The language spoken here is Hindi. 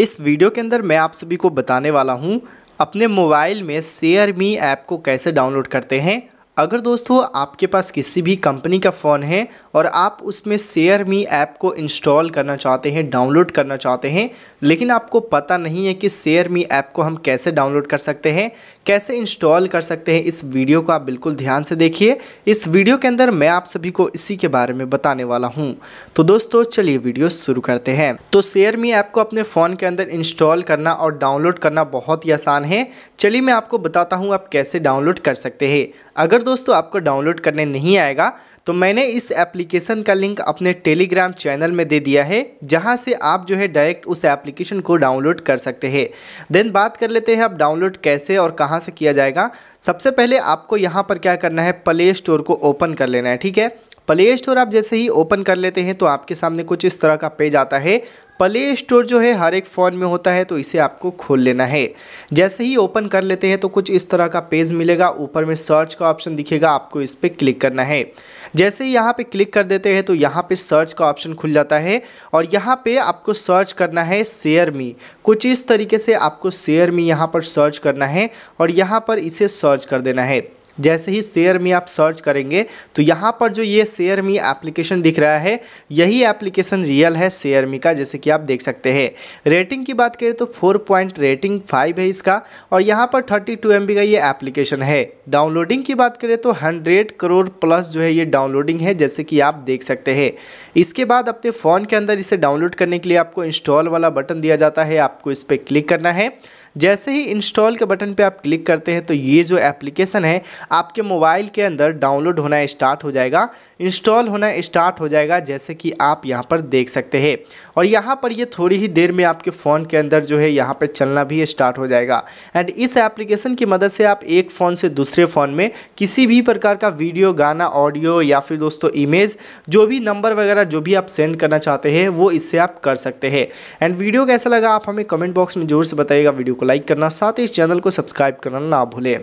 इस वीडियो के अंदर मैं आप सभी को बताने वाला हूँ अपने मोबाइल में शेयर मी ऐप को कैसे डाउनलोड करते हैं अगर दोस्तों आपके पास किसी भी कंपनी का फ़ोन है और आप उसमें शेयर मी ऐप को इंस्टॉल करना चाहते हैं डाउनलोड करना चाहते हैं लेकिन आपको पता नहीं है कि शेयर मी ऐप को हम कैसे डाउनलोड कर सकते हैं कैसे इंस्टॉल कर सकते हैं इस वीडियो को आप बिल्कुल ध्यान से देखिए इस वीडियो के अंदर मैं आप सभी को इसी के बारे में बताने वाला हूँ तो दोस्तों चलिए वीडियो शुरू करते हैं तो शेयर मी ऐप को अपने फ़ोन के अंदर इंस्टॉल करना और डाउनलोड करना बहुत ही आसान है चलिए मैं आपको बताता हूँ आप कैसे डाउनलोड कर सकते हैं अगर दोस्तों आपको डाउनलोड करने नहीं आएगा तो मैंने इस एप्लीकेशन का लिंक अपने टेलीग्राम चैनल में दे दिया है जहाँ से आप जो है डायरेक्ट उस एप्लीकेशन को डाउनलोड कर सकते हैं देन बात कर लेते हैं आप डाउनलोड कैसे और कहाँ से किया जाएगा सबसे पहले आपको यहाँ पर क्या करना है प्ले स्टोर को ओपन कर लेना है ठीक है प्ले स्टोर आप जैसे ही ओपन कर लेते हैं तो आपके सामने कुछ इस तरह का पेज आता है प्ले स्टोर जो है हर एक फ़ोन में होता है तो इसे आपको खोल लेना है जैसे ही ओपन कर लेते हैं तो कुछ इस तरह का पेज मिलेगा ऊपर में सर्च का ऑप्शन दिखेगा आपको इस पर क्लिक करना है जैसे ही यहाँ पे क्लिक कर देते हैं तो यहाँ पे सर्च का ऑप्शन खुल जाता है और यहाँ पे आपको सर्च करना है शेयर मी कुछ इस तरीके से आपको शेयर मी यहाँ पर सर्च करना है और यहाँ पर इसे सर्च कर देना है जैसे ही शेयर मी आप सर्च करेंगे तो यहाँ पर जो ये शेयर मी एप्लीकेशन दिख रहा है यही एप्लीकेशन रियल है शेयर मी का जैसे कि आप देख सकते हैं रेटिंग की बात करें तो फोर पॉइंट रेटिंग फाइव है इसका और यहाँ पर थर्टी टू एम बी का ये एप्लीकेशन है डाउनलोडिंग की बात करें तो हंड्रेड करोड़ प्लस जो है ये डाउनलोडिंग है जैसे कि आप देख सकते हैं इसके बाद अपने फ़ोन के अंदर इसे डाउनलोड करने के लिए आपको इंस्टॉल वाला बटन दिया जाता है आपको इस पर क्लिक करना है जैसे ही इंस्टॉल के बटन पे आप क्लिक करते हैं तो ये जो एप्लीकेशन है आपके मोबाइल के अंदर डाउनलोड होना स्टार्ट हो जाएगा इंस्टॉल होना स्टार्ट हो जाएगा जैसे कि आप यहाँ पर देख सकते हैं और यहाँ पर ये थोड़ी ही देर में आपके फ़ोन के अंदर जो है यहाँ पर चलना भी स्टार्ट हो जाएगा एंड इस एप्लीकेशन की मदद से आप एक फ़ोन से दूसरे फ़ोन में किसी भी प्रकार का वीडियो गाना ऑडियो या फिर दोस्तों इमेज जो भी नंबर वगैरह जो भी आप सेंड करना चाहते हैं वो इससे आप कर सकते हैं एंड वीडियो कैसा लगा आप हमें कमेंट बॉक्स में जोर से बताइएगा वीडियो को लाइक करना साथ ही इस चैनल को सब्सक्राइब करना ना भूलें